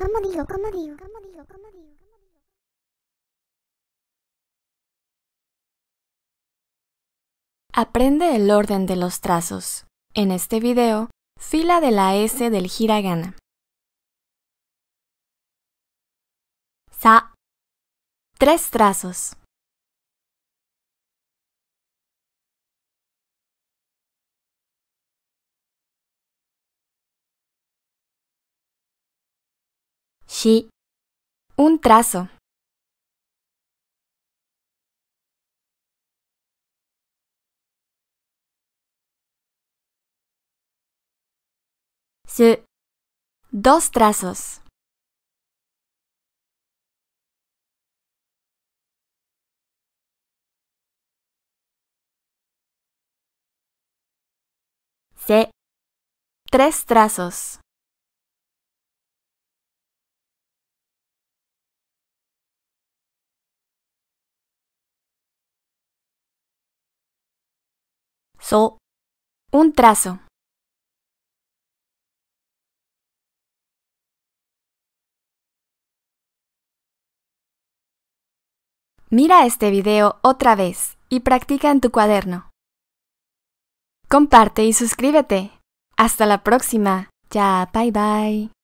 ¿Cómo digo? ¿Cómo digo? ¿Cómo digo? ¿Cómo digo? Aprende el orden de los trazos. En este video, fila de la S del hiragana. Sa. Tres trazos. Un trazo. Dos trazos. Tres trazos. Un trazo. Mira este video otra vez y practica en tu cuaderno. Comparte y suscríbete. Hasta la próxima. Ya, bye bye.